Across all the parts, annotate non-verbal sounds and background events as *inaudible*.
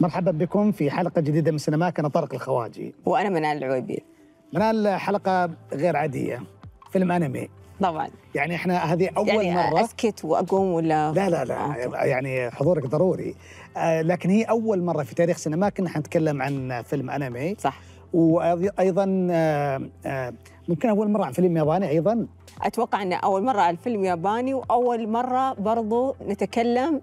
مرحبا بكم في حلقة جديدة من سينماك أنا طارق الخواجي وأنا منال العويبي منال حلقة غير عادية فيلم أنمي طبعا يعني احنا هذه اول يعني مره اسكت واقوم ولا لا لا لا آه. يعني حضورك ضروري آه، لكن هي اول مره في تاريخ سينماك ان نتكلم عن فيلم انمي صح وايضا آه، ممكن اول مره عن فيلم ياباني ايضا اتوقع ان اول مره عن فيلم ياباني واول مره برضو نتكلم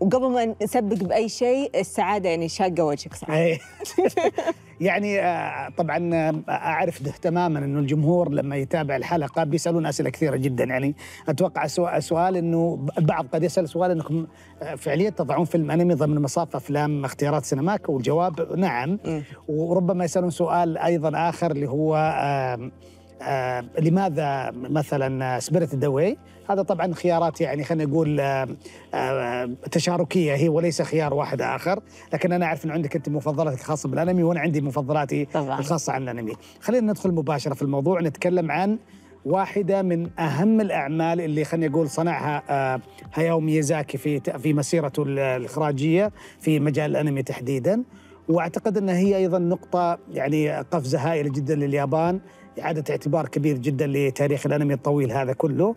وقبل ما نسبق باي شيء السعاده يعني شاقه وجهك صح إيه. *laughs* يعني آه، طبعا آه، اعرف تماما انه الجمهور لما يتابع الحلقه بيسالون اسئله كثيره جدا يعني اتوقع سؤال انه بعض قد يسال سؤال انكم آه، فعليا تضعون فيلم انمي ضمن مصاف افلام اختيارات سينماك والجواب نعم وربما يسالون سؤال ايضا اخر اللي هو آه لماذا مثلا سبيريت واي؟ هذا طبعا خيارات يعني خلينا نقول آه آه تشاركيه هي وليس خيار واحد اخر لكن انا اعرف ان عندك انت مفضلاتك الخاصه بالانمي وانا عندي مفضلاتي طبعا. الخاصه عن الانمي خلينا ندخل مباشره في الموضوع نتكلم عن واحده من اهم الاعمال اللي خلينا نقول صنعها آه، هاياو ميازاكي في في مسيرته الاخراجيه في مجال الانمي تحديدا واعتقد انها هي ايضا نقطه يعني قفزه هائله جدا لليابان إعادة اعتبار كبير جدا لتاريخ الأنمي الطويل هذا كله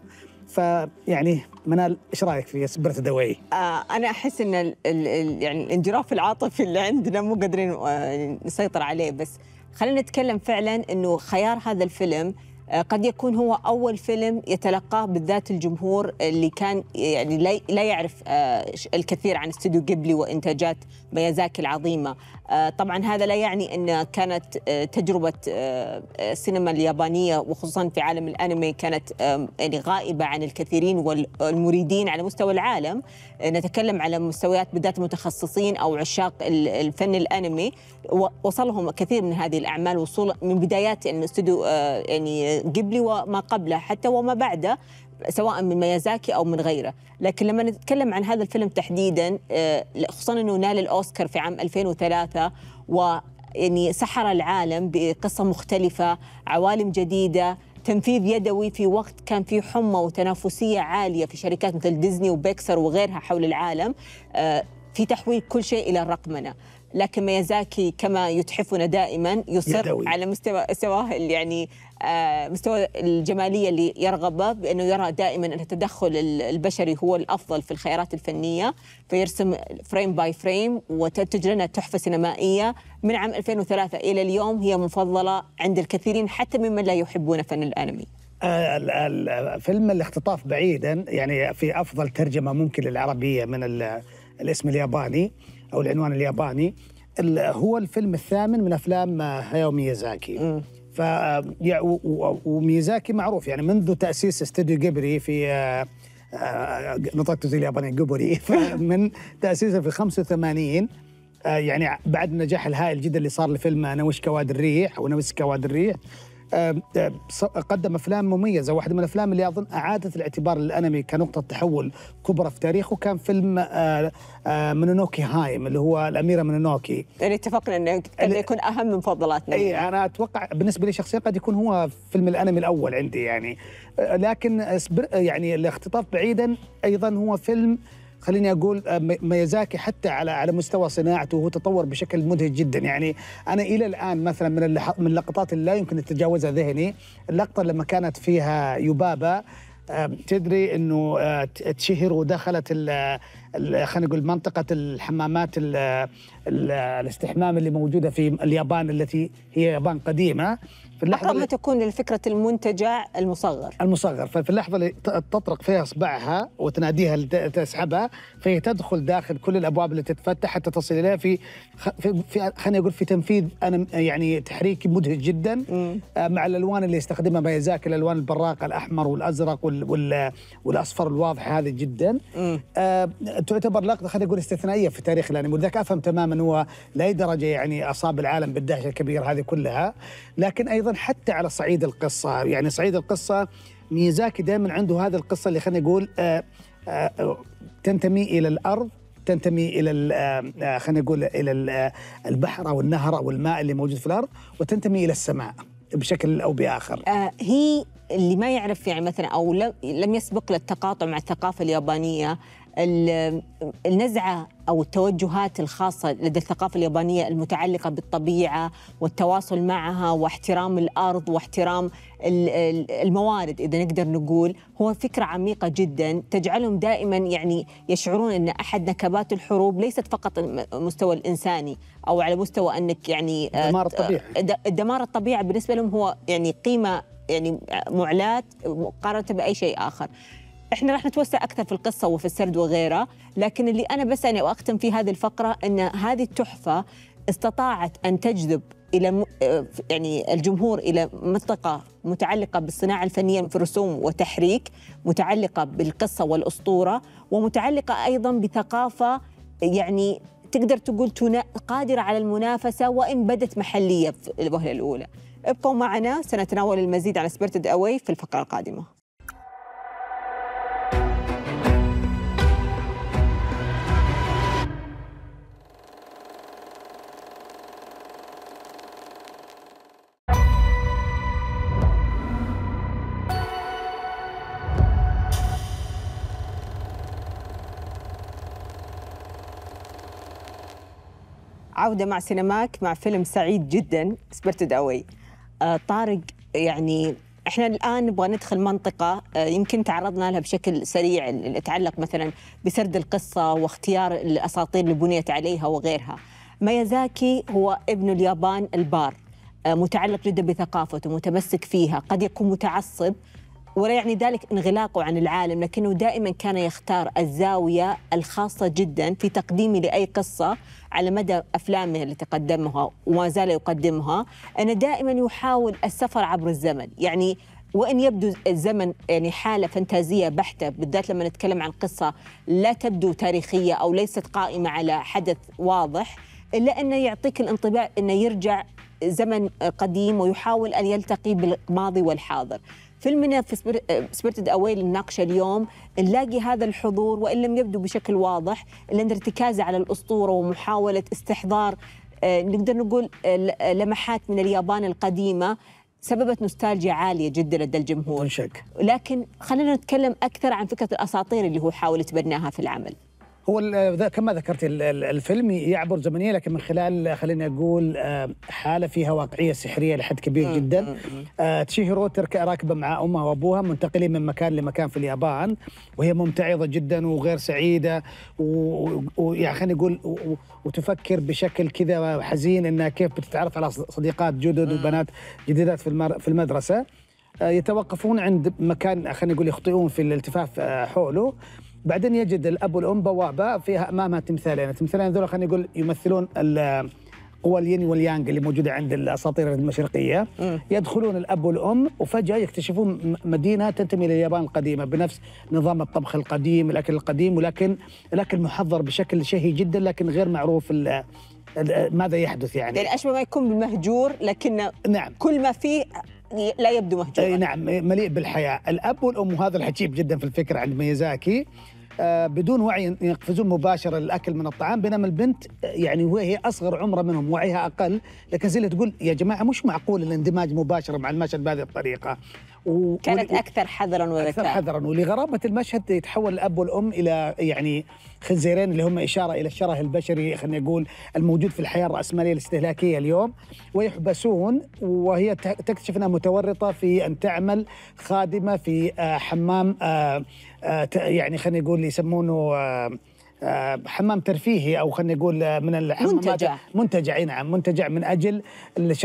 فيعني منال ايش رايك في سبرة دوائي؟ آه انا احس ان الـ الـ يعني الانجراف العاطفي اللي عندنا مو قادرين آه، نسيطر عليه بس خلينا نتكلم فعلا انه خيار هذا الفيلم آه، قد يكون هو أول فيلم يتلقاه بالذات الجمهور اللي كان يعني لا يعرف آه، الكثير عن استوديو جيبلي وإنتاجات ميازاكي العظيمة آه، طبعا هذا لا يعني أن كانت آه، تجربة السينما آه، اليابانية وخصوصا في عالم الأنمي كانت يعني غائبة عن الكثيرين والمريدين على مستوى العالم نتكلم على مستويات بالذات متخصصين أو عشاق الفن الأنمي وصلهم كثير من هذه الأعمال وصول من بدايات الاستوديو استوديو يعني قبلي وما قبله حتى وما بعده سواء من ميازاكي او من غيره لكن لما نتكلم عن هذا الفيلم تحديدا آه، خصوصا انه نال الاوسكار في عام 2003 و يعني سحر العالم بقصة مختلفة عوالم جديدة تنفيذ يدوي في وقت كان في حمى وتنافسية عالية في شركات مثل ديزني وبيكسر وغيرها حول العالم آه، في تحويل كل شيء إلى الرقمنة لكن ميازاكي كما يتحفنا دائما يصر يدوي. على مستوى يعني آه، مستوى الجماليه اللي يرغب بانه يرى دائما ان التدخل البشري هو الافضل في الخيارات الفنيه فيرسم فريم باي فريم وتنتج لنا تحفه سينمائيه من عام 2003 الى اليوم هي مفضله عند الكثيرين حتى ممن لا يحبون فن الانمي. آه، فيلم الاختطاف بعيدا يعني في افضل ترجمه ممكن للعربيه من الاسم الياباني او العنوان الياباني هو الفيلم الثامن من افلام آه، هايو ميازاكي ف وميزاكي معروف يعني منذ تاسيس استوديو جبري في آه، آه، نطقت زي الياباني جبري *laughs* من تاسيسه في 85 آه، يعني بعد النجاح الهائل جدا اللي صار لفيلم نوشكا واد الريح ونوسكا واد الريح قدم افلام مميزه واحده من الافلام اللي اظن اعادت الاعتبار للانمي كنقطه تحول كبرى في تاريخه كان فيلم آه، آه، منونوكي هايم اللي هو الاميره منونوكي يعني اتفقنا انه قد يكون اهم من مفضلاتنا اي انا اتوقع بالنسبه لي شخصيا قد يكون هو فيلم الانمي الاول عندي يعني آه، لكن يعني الاختطاف بعيدا ايضا هو فيلم خليني اقول آه، ميزاكي حتى على على مستوى صناعته هو تطور بشكل مدهش جدا يعني انا الى الان مثلا من من اللقطات اللي لا يمكن تتجاوزها ذهني اللقطه لما كانت فيها يبابا تدري انه آه، تشهر ودخلت خلينا نقول منطقه الحمامات ال ال الاستحمام اللي موجوده في اليابان التي هي يابان قديمه في اللحظه اقرب ما تكون لفكره المنتجع المصغر المصغر ففي اللحظه اللي تطرق فيها اصبعها وتناديها تسحبها فهي تدخل داخل كل الابواب اللي تتفتح حتى تصل اليها في في, خلينا خليني اقول في تنفيذ انا يعني تحريكي مدهش جدا آه، مع الالوان اللي يستخدمها ميازاكي الالوان البراقه الاحمر والازرق وال وال والاصفر الواضح هذه جدا تعتبر لقطه خلينا نقول استثنائيه في تاريخ الانمي ولذلك افهم تماما هو لاي درجه يعني اصاب العالم بالدهشه الكبيره هذه كلها لكن ايضا حتى على صعيد القصه يعني صعيد القصه ميزاكي دائما عنده هذه القصه اللي خلينا نقول آه، آه، تنتمي الى الارض تنتمي الى آه، خلينا نقول الى البحر او النهر او الماء اللي موجود في الارض وتنتمي الى السماء بشكل او باخر هي اللي ما يعرف يعني مثلا او لم يسبق له التقاطع مع الثقافه اليابانيه النزعه او التوجهات الخاصه لدى الثقافه اليابانيه المتعلقه بالطبيعه والتواصل معها واحترام الارض واحترام الموارد اذا نقدر نقول هو فكره عميقه جدا تجعلهم دائما يعني يشعرون ان احد نكبات الحروب ليست فقط المستوى الانساني او على مستوى انك يعني دمار الطبيعه دمار الطبيعه بالنسبه لهم هو يعني قيمه يعني معلاه مقارنه باي شيء اخر احنا راح نتوسع اكثر في القصه وفي السرد وغيره لكن اللي انا بس يعني واختم في هذه الفقره ان هذه التحفه استطاعت ان تجذب الى م... آه، يعني الجمهور الى منطقه متعلقه بالصناعه الفنيه في الرسوم وتحريك متعلقه بالقصه والاسطوره ومتعلقه ايضا بثقافه يعني تقدر تقول تنا... قادره على المنافسه وان بدت محليه في الوهله الاولى ابقوا معنا سنتناول المزيد عن سبيرتد اواي في الفقره القادمه عودة مع سينماك مع فيلم سعيد جدا سبيرتد أوي آه، طارق يعني احنا الان نبغى ندخل منطقه آه، يمكن تعرضنا لها بشكل سريع اللي يتعلق مثلا بسرد القصه واختيار الاساطير اللي بنيت عليها وغيرها. ميازاكي هو ابن اليابان البار آه، متعلق جدا بثقافته متمسك فيها قد يكون متعصب ولا يعني ذلك انغلاقه عن العالم لكنه دائما كان يختار الزاوية الخاصة جدا في تقديمه لأي قصة على مدى أفلامه التي قدمها وما زال يقدمها أنا دائما يحاول السفر عبر الزمن يعني وان يبدو الزمن يعني حاله فانتازيه بحته بالذات لما نتكلم عن قصه لا تبدو تاريخيه او ليست قائمه على حدث واضح الا انه يعطيك الانطباع انه يرجع زمن قديم ويحاول ان يلتقي بالماضي والحاضر فيلمنا في آه، سبيرتد أواي للناقشة اليوم نلاقي هذا الحضور وإن لم يبدو بشكل واضح إلا أن ارتكازه على الأسطورة ومحاولة استحضار آه، نقدر نقول آه، لمحات من اليابان القديمة سببت نوستالجيا عالية جدا لدى الجمهور شك. لكن خلينا نتكلم أكثر عن فكرة الأساطير اللي هو حاول يتبناها في العمل هو كما ذكرت الفيلم يعبر زمنيا لكن من خلال خليني اقول آه، حاله فيها واقعيه سحريه لحد كبير جدا آه، تشيهيرو راكبه مع امها وابوها منتقلين من مكان لمكان في اليابان وهي ممتعضه جدا وغير سعيده ويعني خلينا نقول وتفكر بشكل كذا حزين انها كيف بتتعرف على صديقات جدد وبنات جديدات في في المدرسه آه، يتوقفون عند مكان خلينا نقول يخطئون في الالتفاف حوله بعدين يجد الاب والام بوابه فيها امامها تمثالين، التمثالين هذول خلينا نقول يمثلون قوى الين واليانغ اللي موجوده عند الاساطير المشرقيه يدخلون الاب والام وفجاه يكتشفون مدينه تنتمي لليابان القديمه بنفس نظام الطبخ القديم الاكل القديم ولكن الاكل محضر بشكل شهي جدا لكن غير معروف ماذا يحدث يعني يعني اشبه ما يكون مهجور لكن نعم كل ما فيه لا يبدو مهجورا نعم مليء بالحياه الاب والام وهذا الحجيب جدا في الفكره عند ميازاكي آه، بدون وعي يقفزون مباشره للاكل من الطعام بينما البنت آه، يعني وهي اصغر عمرا منهم وعيها اقل لكن زي تقول يا جماعه مش معقول الاندماج مباشره مع المشهد بهذه الطريقه و... كانت اكثر حذرا وذكاء اكثر حذرا ولغرابه المشهد يتحول الاب والام الى يعني خنزيرين اللي هم اشاره الى الشره البشري خلينا نقول الموجود في الحياه الراسماليه الاستهلاكيه اليوم ويحبسون وهي تكتشف انها متورطه في ان تعمل خادمه في آه، حمام آه، آه، يعني خلينا نقول يسمونه آه، حمام ترفيهي او خلينا نقول آه، من الحمامات منتجع منتجع اي نعم منتجع من اجل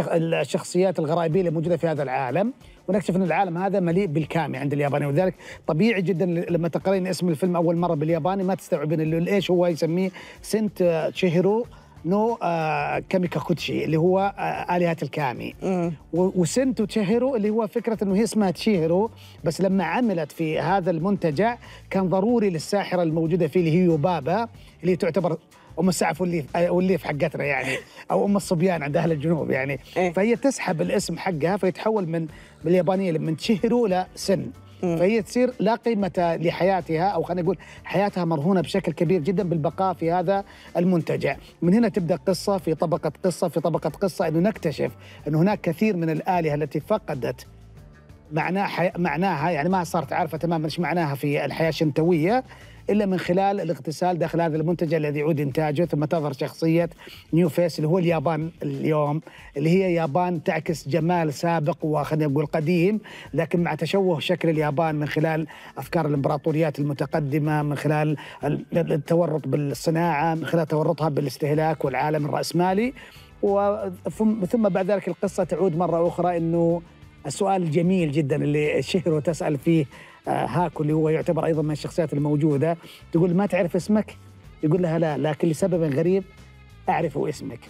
الشخصيات الغرائبيه اللي موجوده في هذا العالم ونكتشف ان العالم هذا مليء بالكامي عند الياباني ولذلك طبيعي جدا لما تقرين اسم الفيلم اول مره بالياباني ما تستوعبين ايش هو يسميه سنت آه، شهيرو نو آه كاميكاكوتشي اللي هو آه، آلهة الكامي وسنتو تشهيرو اللي هو فكرة أنه هي اسمها تشيهيرو بس لما عملت في هذا المنتجع كان ضروري للساحرة الموجودة فيه اللي هي يوبابا اللي تعتبر ام السعف والليف آه، والليف حقتنا يعني *laughs* او ام الصبيان عند اهل الجنوب يعني إيه. فهي تسحب الاسم حقها فيتحول من باليابانيه من تشهرو لسن فهي تصير لا قيمة لحياتها أو خلينا نقول حياتها مرهونة بشكل كبير جدا بالبقاء في هذا المنتجع من هنا تبدأ قصة في طبقة قصة في طبقة قصة أنه نكتشف أن هناك كثير من الآلهة التي فقدت معناها معناها يعني ما صارت عارفه تماما ايش معناها في الحياه الشنتويه الا من خلال الاغتسال داخل هذا المنتج الذي يعود انتاجه ثم تظهر شخصيه نيو فيس اللي هو اليابان اليوم اللي هي يابان تعكس جمال سابق وخلينا نقول قديم لكن مع تشوه شكل اليابان من خلال افكار الامبراطوريات المتقدمه من خلال التورط بالصناعه من خلال تورطها بالاستهلاك والعالم الراسمالي وثم بعد ذلك القصه تعود مره اخرى انه السؤال الجميل جدا اللي شهر وتسأل فيه آه، هاكو اللي هو يعتبر أيضا من الشخصيات الموجودة تقول ما تعرف اسمك يقول لها لا لكن لسبب غريب أعرف اسمك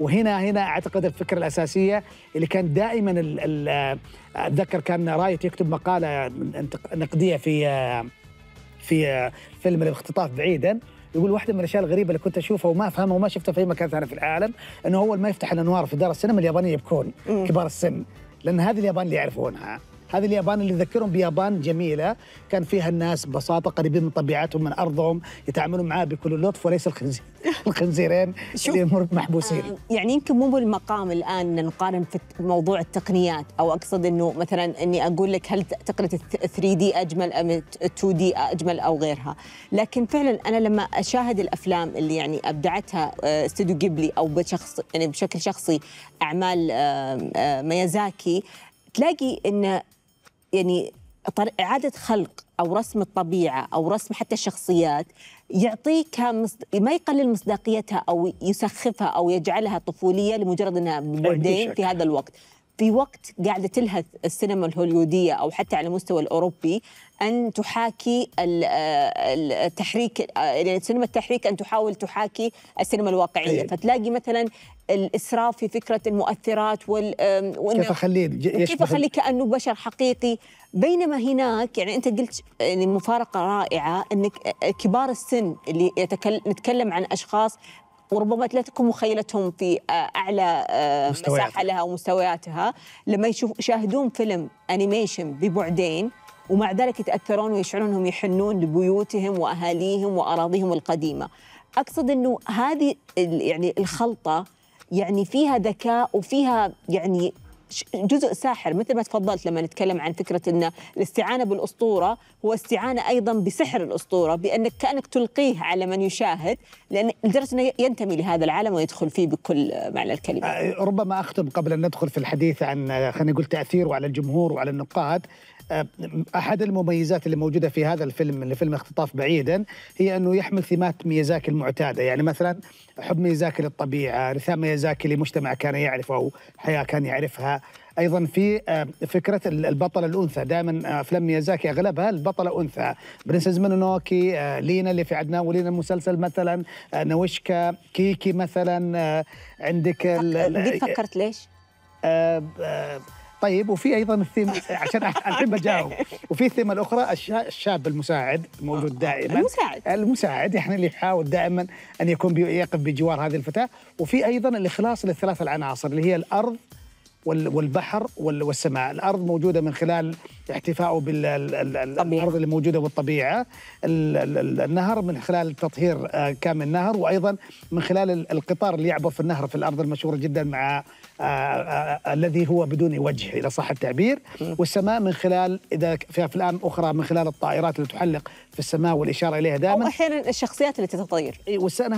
وهنا هنا اعتقد الفكره الاساسيه اللي كان دائما آه، اتذكر كان رايت يكتب مقاله نقديه في آه، في فيلم الاختطاف بعيدا يقول واحدة من الأشياء الغريبة اللي كنت أشوفها وما أفهمها وما شفتها في أي مكان ثاني في العالم أنه أول ما يفتح الأنوار في دار السينما اليابانية يبكون كبار السن لان هذه اليابان اللي يعرفونها هذه اليابان اللي يذكرهم بيابان جميلة كان فيها الناس ببساطة قريبين من طبيعتهم من أرضهم يتعاملون معها بكل لطف وليس الخنزير *laughs* الخنزيرين اللي محبوسين آه يعني يمكن مو بالمقام الان نقارن في موضوع التقنيات او اقصد انه مثلا اني اقول لك هل تقنيه 3 دي اجمل ام 2 دي اجمل او غيرها لكن فعلا انا لما اشاهد الافلام اللي يعني ابدعتها استوديو آه، جيبلي او بشخص يعني بشكل شخصي اعمال ميازاكي تلاقي ان يعني إعادة خلق أو رسم الطبيعة أو رسم حتى الشخصيات يعطيك ما يقلل مصداقيتها او يسخفها او يجعلها طفوليه لمجرد انها بعدين في هذا الوقت في وقت قاعده تلهث السينما الهوليوديه او حتى على المستوى الاوروبي ان تحاكي آه، التحريك آه، يعني سينما التحريك ان تحاول تحاكي السينما الواقعيه أيه. فتلاقي مثلا الاسراف في فكره المؤثرات وال كيف اخليه كيف اخليه كانه بشر حقيقي بينما هناك يعني انت قلت يعني مفارقه رائعه انك كبار السن اللي يتكلم نتكلم عن اشخاص وربما لا تكون مخيلتهم في آه، اعلى آه، مساحه لها ومستوياتها لما يشوف يشاهدون فيلم انيميشن ببعدين ومع ذلك يتاثرون ويشعرون انهم يحنون لبيوتهم واهاليهم واراضيهم القديمه. اقصد انه هذه يعني الخلطه يعني فيها ذكاء وفيها يعني جزء ساحر مثل ما تفضلت لما نتكلم عن فكرة أن الاستعانة بالأسطورة هو استعانة أيضا بسحر الأسطورة بأنك كأنك تلقيه على من يشاهد لأن لدرجة أنه ينتمي لهذا العالم ويدخل فيه بكل معنى الكلمة آه، ربما أختم قبل أن ندخل في الحديث عن خلينا نقول تأثيره على الجمهور وعلى النقاد آه، احد المميزات اللي موجوده في هذا الفيلم اللي فيلم اختطاف بعيدا هي انه يحمل ثيمات ميازاكي المعتاده يعني مثلا حب ميازاكي للطبيعه رثاء ميازاكي لمجتمع كان يعرفه او حياه كان يعرفها ايضا في آه، فكره البطله الانثى دائما آه، افلام ميازاكي اغلبها البطله انثى برنسز مونونوكي لينا اللي في عدنان ولينا المسلسل مثلا نوشكا كيكي مثلا عندك قد فكرت ليش؟ طيب وفي ايضا الثيم عشان الحين بجاوب وفي الثيمه الاخرى الشاب المساعد موجود دائما المساعد المساعد يعني اللي يحاول دائما ان يكون يقف بجوار هذه الفتاه وفي ايضا الاخلاص للثلاث العناصر اللي هي الارض والبحر والسماء الارض موجوده من خلال احتفائه بالارض اللي موجوده والطبيعه النهر من خلال تطهير آه، كامل النهر وايضا من خلال القطار اللي يعبر في النهر في الارض المشهوره جدا مع آه، آه، الذي هو بدون وجه اذا صح التعبير والسماء من خلال اذا في افلام اخرى من خلال الطائرات اللي تحلق في السماء والاشاره اليها دائما او احيانا الشخصيات اللي تطير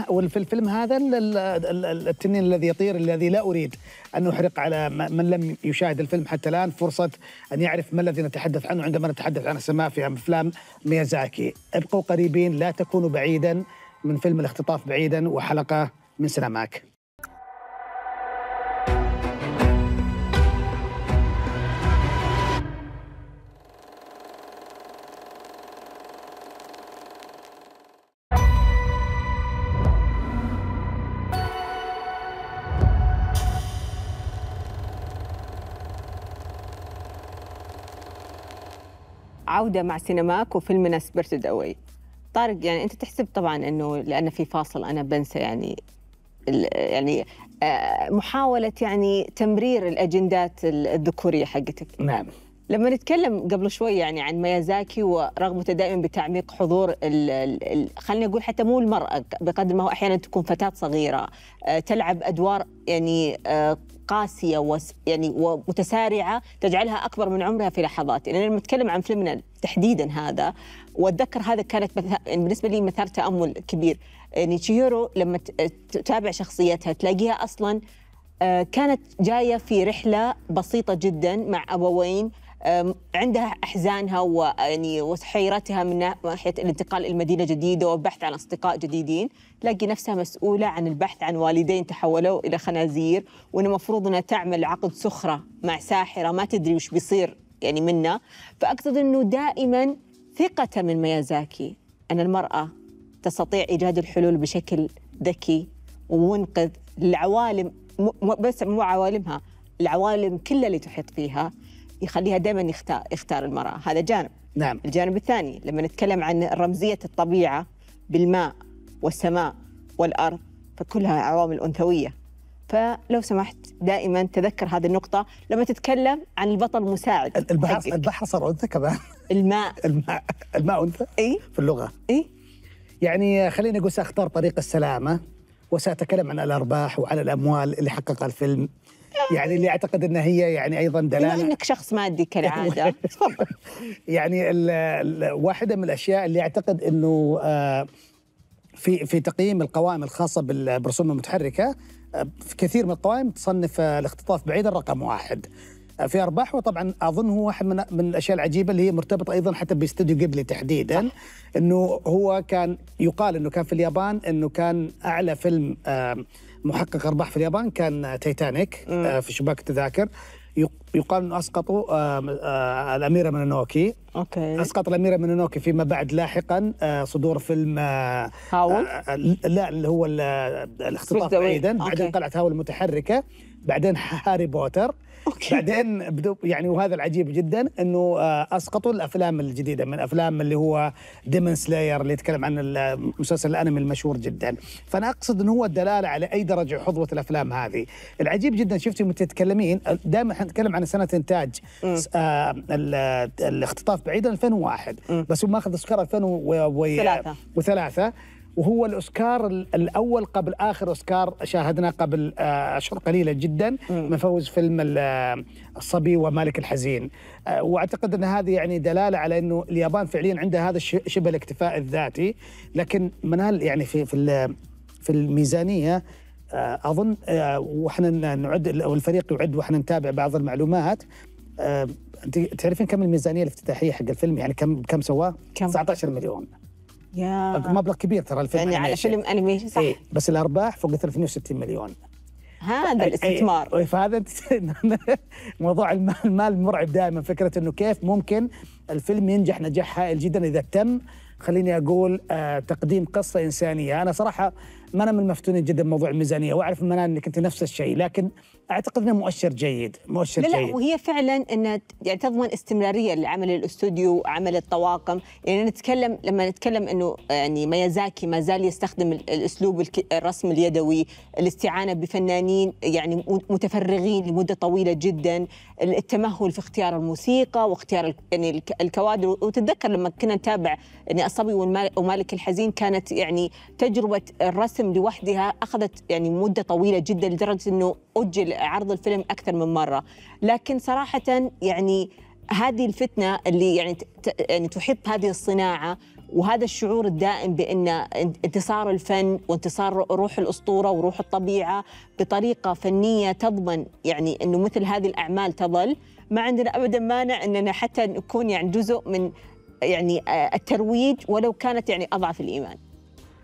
وفي الفيلم هذا التنين الذي يطير الذي لا اريد ان احرق على من لم يشاهد الفيلم حتى الان فرصه ان يعرف ما الذي نتحدث عنه عندما نتحدث عن السماء في أفلام ميازاكي ابقوا قريبين لا تكونوا بعيدا من فيلم الاختطاف بعيدا وحلقة من سينماك عوده مع سينماك وفيلمنا سبيرتد داوي طارق يعني انت تحسب طبعا انه لان في فاصل انا بنسى يعني يعني آه، محاوله يعني تمرير الاجندات الذكوريه حقتك نعم لما نتكلم قبل شوي يعني عن ميازاكي ورغبته دائما بتعميق حضور خليني اقول حتى مو المرأة بقدر ما هو أحيانا تكون فتاة صغيرة آه، تلعب أدوار يعني آه، قاسية يعني ومتسارعة تجعلها أكبر من عمرها في لحظات يعني لما نتكلم عن فيلمنا تحديدا هذا وأتذكر هذا كانت يعني بالنسبة لي مثار تأمل كبير يعني تشيهيرو لما تتابع شخصيتها تلاقيها أصلا آه، كانت جاية في رحلة بسيطة جدا مع أبوين عندها احزانها ويعني وحيرتها من ناحيه الانتقال الى مدينه جديده والبحث عن اصدقاء جديدين، تلاقي نفسها مسؤوله عن البحث عن والدين تحولوا الى خنازير وانه المفروض انها تعمل عقد سخره مع ساحره ما تدري وش بيصير يعني منها، فاقصد انه دائما ثقه من ميازاكي ان المراه تستطيع ايجاد الحلول بشكل ذكي ومنقذ للعوالم بس مو عوالمها العوالم كلها اللي تحيط فيها يخليها دائما يختار يختار المراه هذا جانب نعم الجانب الثاني لما نتكلم عن رمزيه الطبيعه بالماء والسماء والارض فكلها عوامل انثويه فلو سمحت دائما تذكر هذه النقطة لما تتكلم عن البطل المساعد البحر حقك. البحر صار أنثى كمان الماء *laughs* الماء الماء أنثى اي في اللغة اي يعني خليني أقول سأختار طريق السلامة وسأتكلم عن الأرباح وعلى الأموال اللي حققها الفيلم يعني اللي اعتقد انها هي يعني ايضا دلاله بما انك شخص مادي كالعاده *laughs* يعني ال ال واحده من الاشياء اللي اعتقد انه آه، في في تقييم القوائم الخاصه بالرسوم المتحركه آه، في كثير من القوائم تصنف آه، الاختطاف بعيدا رقم واحد في ارباح وطبعا اظن هو واحد من من الاشياء العجيبه اللي هي مرتبطه ايضا حتى باستوديو قبلي تحديدا انه هو كان يقال انه كان في اليابان انه كان اعلى فيلم محقق ارباح في اليابان كان تايتانيك مم. آه، في شباك التذاكر يقال انه اسقطوا آه، آه، الاميره منونوكي اوكي اسقط الاميره منونوكي فيما بعد لاحقا صدور فيلم هاول لا اللي هو الاختطاف بعيدا بعد قلعه هاول المتحركه بعدين هاري بوتر أوكي. بعدين بدو يعني وهذا العجيب جدا انه آه، اسقطوا الافلام الجديده من افلام اللي هو ديمن سلاير اللي يتكلم عن المسلسل الانمي المشهور جدا فانا اقصد انه هو الدلاله على اي درجه حظوه الافلام هذه العجيب جدا شفتي متتكلمين دائما احنا نتكلم عن سنه انتاج آه،, آه الاختطاف بعيدا 2001 م. بس هو ماخذ اوسكار 2003 وهو الاوسكار الاول قبل اخر اوسكار شاهدنا قبل اشهر آه، قليله جدا من فوز فيلم آه، الصبي ومالك الحزين آه، واعتقد ان هذه يعني دلاله على انه اليابان فعليا عندها هذا شبه الاكتفاء الذاتي لكن منال يعني في في في الميزانيه اظن واحنا نعد والفريق يعد واحنا نتابع بعض المعلومات انت تعرفين كم الميزانيه الافتتاحيه حق الفيلم يعني كم كم سواه؟ كم؟ 19 مليون يا مبلغ كبير ترى الفيلم يعني على فيلم انيميشن صح إيه بس الارباح فوق 360 مليون هذا إيه، الاستثمار إيه, إيه، فهذا *laughs* موضوع المال مرعب دائما فكره انه كيف ممكن الفيلم ينجح نجاح هائل جدا اذا تم خليني اقول آه تقديم قصه انسانيه انا صراحه ما انا من المفتونين جدا بموضوع الميزانيه واعرف من انك انت نفس الشيء لكن اعتقد انه مؤشر جيد مؤشر لا جيد لا وهي فعلا ان يعني تضمن استمراريه لعمل الاستوديو وعمل الطواقم يعني نتكلم لما نتكلم انه يعني ميازاكي ما زال يستخدم الاسلوب الرسم اليدوي الاستعانه بفنانين يعني متفرغين لمده طويله جدا التمهل في اختيار الموسيقى واختيار يعني الكوادر وتتذكر لما كنا نتابع يعني الصبي ومالك الحزين كانت يعني تجربه الرسم الموسم لوحدها أخذت يعني مدة طويلة جدا لدرجة أنه أجل عرض الفيلم أكثر من مرة لكن صراحة يعني هذه الفتنة اللي يعني يعني تحيط هذه الصناعة وهذا الشعور الدائم بأن انتصار الفن وانتصار روح الأسطورة وروح الطبيعة بطريقة فنية تضمن يعني أنه مثل هذه الأعمال تظل ما عندنا أبدا مانع أننا حتى نكون يعني جزء من يعني الترويج ولو كانت يعني أضعف الإيمان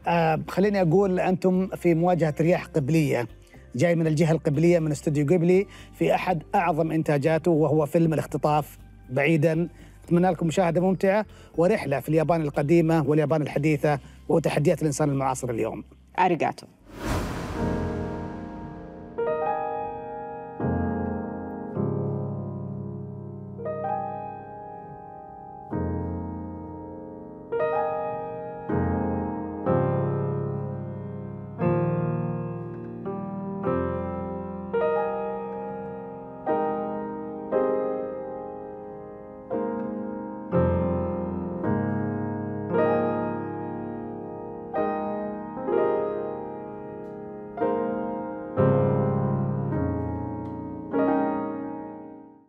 آه خليني اقول انتم في مواجهه رياح قبليه جاي من الجهه القبليه من استوديو قبلي في احد اعظم انتاجاته وهو فيلم الاختطاف بعيدا اتمنى لكم مشاهده ممتعه ورحله في اليابان القديمه واليابان الحديثه وتحديات الانسان المعاصر اليوم اريجاتو